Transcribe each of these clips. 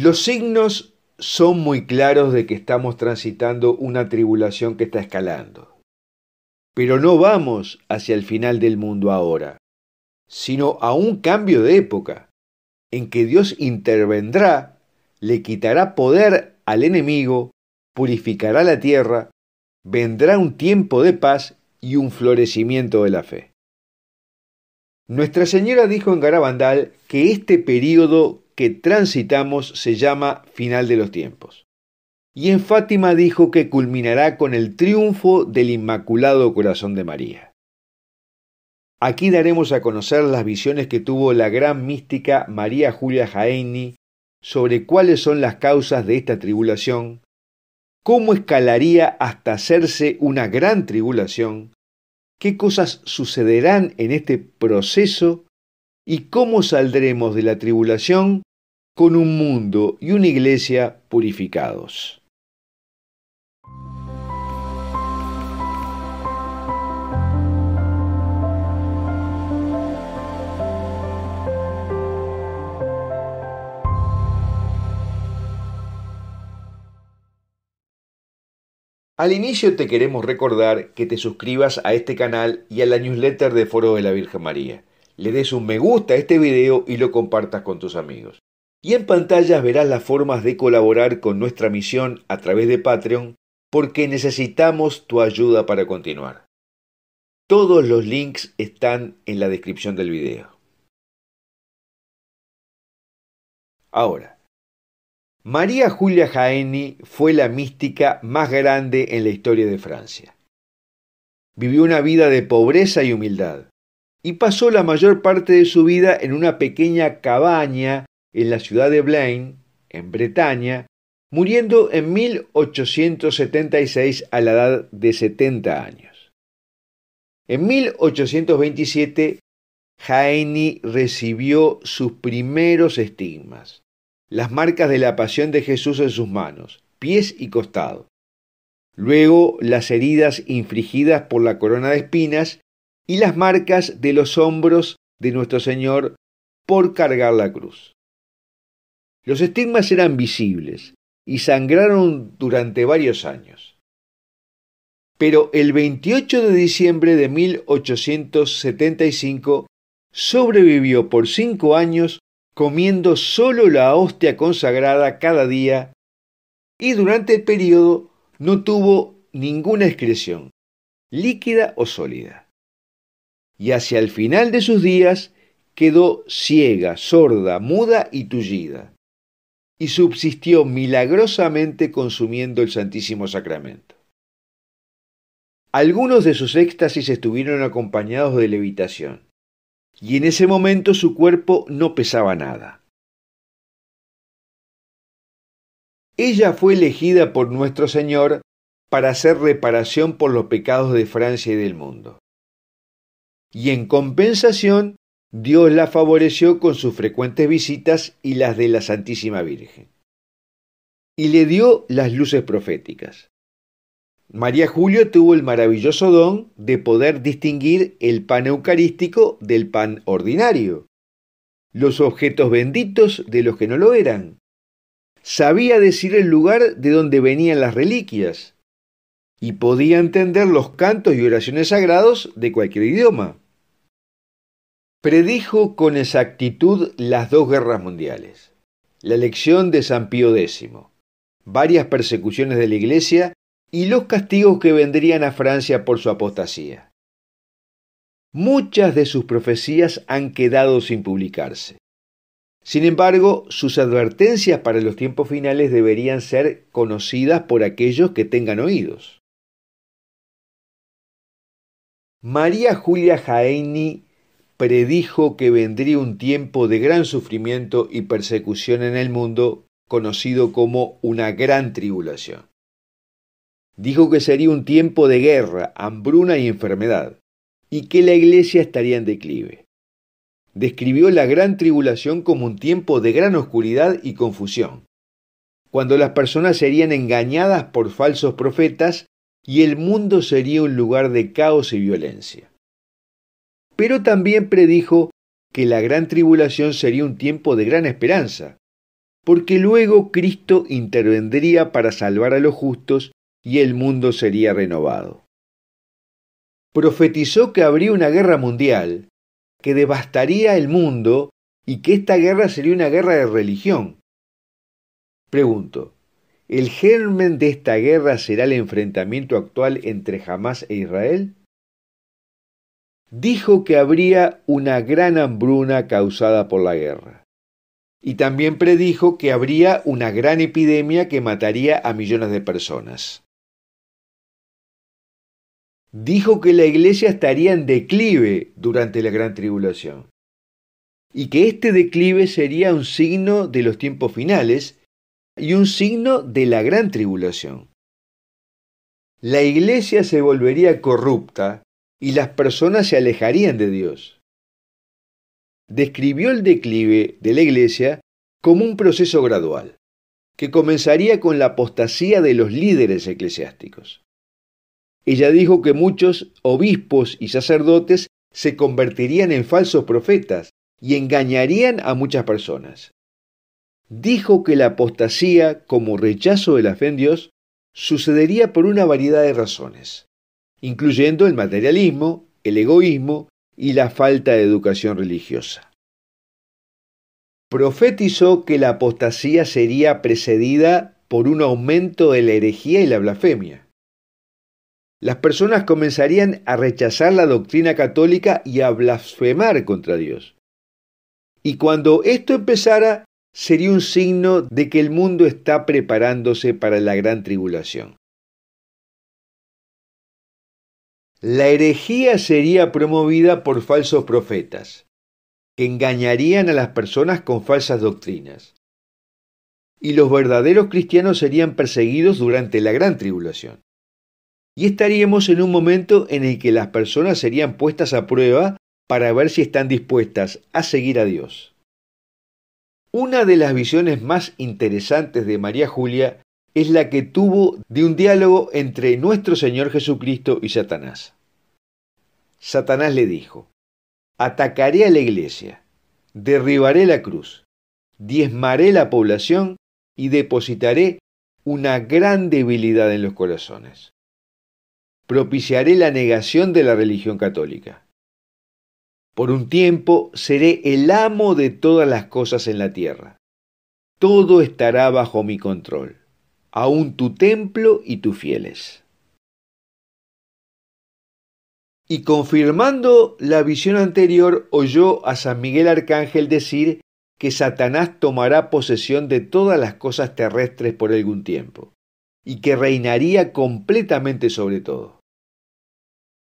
Los signos son muy claros de que estamos transitando una tribulación que está escalando. Pero no vamos hacia el final del mundo ahora, sino a un cambio de época, en que Dios intervendrá, le quitará poder al enemigo, purificará la tierra, vendrá un tiempo de paz y un florecimiento de la fe. Nuestra Señora dijo en Garabandal que este período que transitamos se llama final de los tiempos. Y en Fátima dijo que culminará con el triunfo del Inmaculado Corazón de María. Aquí daremos a conocer las visiones que tuvo la gran mística María Julia Jaeni sobre cuáles son las causas de esta tribulación, cómo escalaría hasta hacerse una gran tribulación, qué cosas sucederán en este proceso y cómo saldremos de la tribulación con un mundo y una iglesia purificados. Al inicio te queremos recordar que te suscribas a este canal y a la newsletter de Foro de la Virgen María. Le des un me gusta a este video y lo compartas con tus amigos. Y en pantallas verás las formas de colaborar con nuestra misión a través de Patreon porque necesitamos tu ayuda para continuar. Todos los links están en la descripción del video. Ahora, María Julia Jaeni fue la mística más grande en la historia de Francia. Vivió una vida de pobreza y humildad y pasó la mayor parte de su vida en una pequeña cabaña en la ciudad de Blaine, en Bretaña, muriendo en 1876 a la edad de 70 años. En 1827, Jaini recibió sus primeros estigmas, las marcas de la pasión de Jesús en sus manos, pies y costado. Luego las heridas infligidas por la corona de espinas y las marcas de los hombros de nuestro Señor por cargar la cruz. Los estigmas eran visibles y sangraron durante varios años. Pero el 28 de diciembre de 1875 sobrevivió por cinco años comiendo solo la hostia consagrada cada día y durante el periodo no tuvo ninguna excreción, líquida o sólida. Y hacia el final de sus días quedó ciega, sorda, muda y tullida y subsistió milagrosamente consumiendo el Santísimo Sacramento. Algunos de sus éxtasis estuvieron acompañados de levitación, y en ese momento su cuerpo no pesaba nada. Ella fue elegida por nuestro Señor para hacer reparación por los pecados de Francia y del mundo. Y en compensación Dios la favoreció con sus frecuentes visitas y las de la Santísima Virgen. Y le dio las luces proféticas. María Julio tuvo el maravilloso don de poder distinguir el pan eucarístico del pan ordinario, los objetos benditos de los que no lo eran. Sabía decir el lugar de donde venían las reliquias y podía entender los cantos y oraciones sagrados de cualquier idioma predijo con exactitud las dos guerras mundiales, la elección de San Pío X, varias persecuciones de la Iglesia y los castigos que vendrían a Francia por su apostasía. Muchas de sus profecías han quedado sin publicarse. Sin embargo, sus advertencias para los tiempos finales deberían ser conocidas por aquellos que tengan oídos. María Julia Jaeni predijo que vendría un tiempo de gran sufrimiento y persecución en el mundo, conocido como una gran tribulación. Dijo que sería un tiempo de guerra, hambruna y enfermedad, y que la iglesia estaría en declive. Describió la gran tribulación como un tiempo de gran oscuridad y confusión, cuando las personas serían engañadas por falsos profetas y el mundo sería un lugar de caos y violencia pero también predijo que la gran tribulación sería un tiempo de gran esperanza, porque luego Cristo intervendría para salvar a los justos y el mundo sería renovado. Profetizó que habría una guerra mundial, que devastaría el mundo y que esta guerra sería una guerra de religión. Pregunto, ¿el germen de esta guerra será el enfrentamiento actual entre Hamas e Israel? dijo que habría una gran hambruna causada por la guerra. Y también predijo que habría una gran epidemia que mataría a millones de personas. Dijo que la iglesia estaría en declive durante la gran tribulación y que este declive sería un signo de los tiempos finales y un signo de la gran tribulación. La iglesia se volvería corrupta y las personas se alejarían de Dios. Describió el declive de la Iglesia como un proceso gradual, que comenzaría con la apostasía de los líderes eclesiásticos. Ella dijo que muchos obispos y sacerdotes se convertirían en falsos profetas y engañarían a muchas personas. Dijo que la apostasía, como rechazo de la fe en Dios, sucedería por una variedad de razones incluyendo el materialismo, el egoísmo y la falta de educación religiosa. Profetizó que la apostasía sería precedida por un aumento de la herejía y la blasfemia. Las personas comenzarían a rechazar la doctrina católica y a blasfemar contra Dios. Y cuando esto empezara, sería un signo de que el mundo está preparándose para la gran tribulación. La herejía sería promovida por falsos profetas, que engañarían a las personas con falsas doctrinas. Y los verdaderos cristianos serían perseguidos durante la gran tribulación. Y estaríamos en un momento en el que las personas serían puestas a prueba para ver si están dispuestas a seguir a Dios. Una de las visiones más interesantes de María Julia es la que tuvo de un diálogo entre nuestro Señor Jesucristo y Satanás. Satanás le dijo, atacaré a la iglesia, derribaré la cruz, diezmaré la población y depositaré una gran debilidad en los corazones. Propiciaré la negación de la religión católica. Por un tiempo seré el amo de todas las cosas en la tierra. Todo estará bajo mi control aún tu templo y tus fieles. Y confirmando la visión anterior, oyó a San Miguel Arcángel decir que Satanás tomará posesión de todas las cosas terrestres por algún tiempo, y que reinaría completamente sobre todo.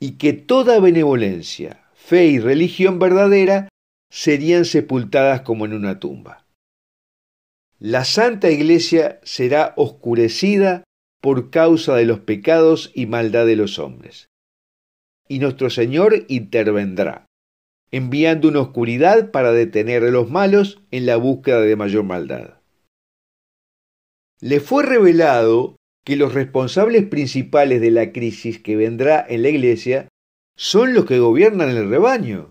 Y que toda benevolencia, fe y religión verdadera serían sepultadas como en una tumba la Santa Iglesia será oscurecida por causa de los pecados y maldad de los hombres. Y nuestro Señor intervendrá, enviando una oscuridad para detener a los malos en la búsqueda de mayor maldad. Le fue revelado que los responsables principales de la crisis que vendrá en la Iglesia son los que gobiernan el rebaño,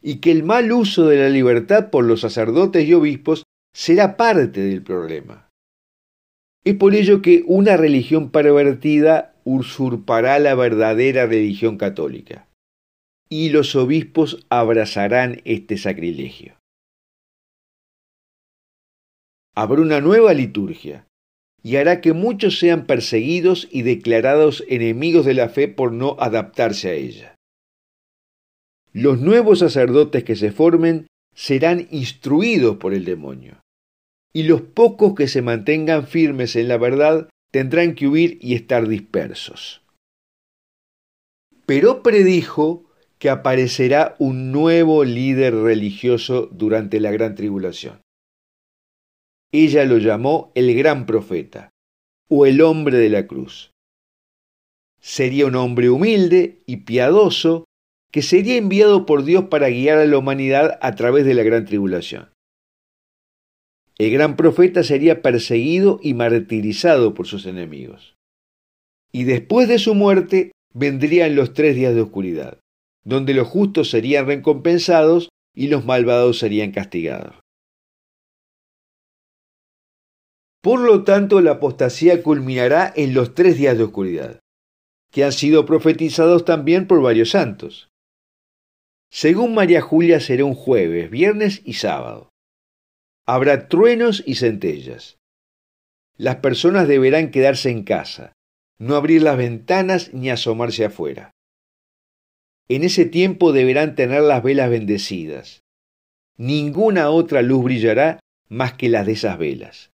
y que el mal uso de la libertad por los sacerdotes y obispos será parte del problema. Es por ello que una religión pervertida usurpará la verdadera religión católica, y los obispos abrazarán este sacrilegio. Habrá una nueva liturgia, y hará que muchos sean perseguidos y declarados enemigos de la fe por no adaptarse a ella. Los nuevos sacerdotes que se formen serán instruidos por el demonio y los pocos que se mantengan firmes en la verdad tendrán que huir y estar dispersos. Pero predijo que aparecerá un nuevo líder religioso durante la gran tribulación. Ella lo llamó el gran profeta o el hombre de la cruz. Sería un hombre humilde y piadoso que sería enviado por Dios para guiar a la humanidad a través de la gran tribulación. El gran profeta sería perseguido y martirizado por sus enemigos. Y después de su muerte vendrían los tres días de oscuridad, donde los justos serían recompensados y los malvados serían castigados. Por lo tanto, la apostasía culminará en los tres días de oscuridad, que han sido profetizados también por varios santos. Según María Julia será un jueves, viernes y sábado. Habrá truenos y centellas. Las personas deberán quedarse en casa, no abrir las ventanas ni asomarse afuera. En ese tiempo deberán tener las velas bendecidas. Ninguna otra luz brillará más que las de esas velas.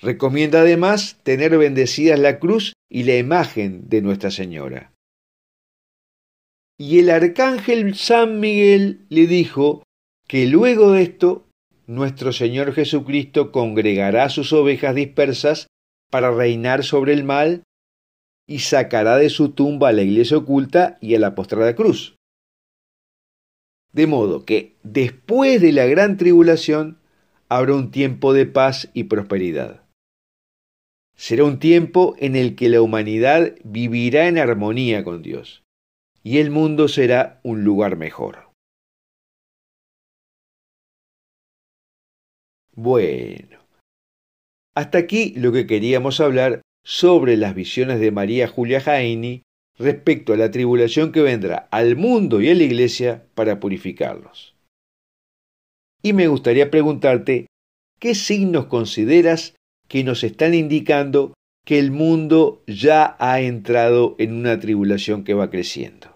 Recomienda además tener bendecidas la cruz y la imagen de Nuestra Señora. Y el arcángel San Miguel le dijo que luego de esto nuestro Señor Jesucristo congregará sus ovejas dispersas para reinar sobre el mal y sacará de su tumba a la iglesia oculta y a la postrada cruz. De modo que después de la gran tribulación habrá un tiempo de paz y prosperidad. Será un tiempo en el que la humanidad vivirá en armonía con Dios y el mundo será un lugar mejor. Bueno, hasta aquí lo que queríamos hablar sobre las visiones de María Julia Jaini respecto a la tribulación que vendrá al mundo y a la iglesia para purificarlos. Y me gustaría preguntarte, ¿qué signos consideras que nos están indicando que el mundo ya ha entrado en una tribulación que va creciendo?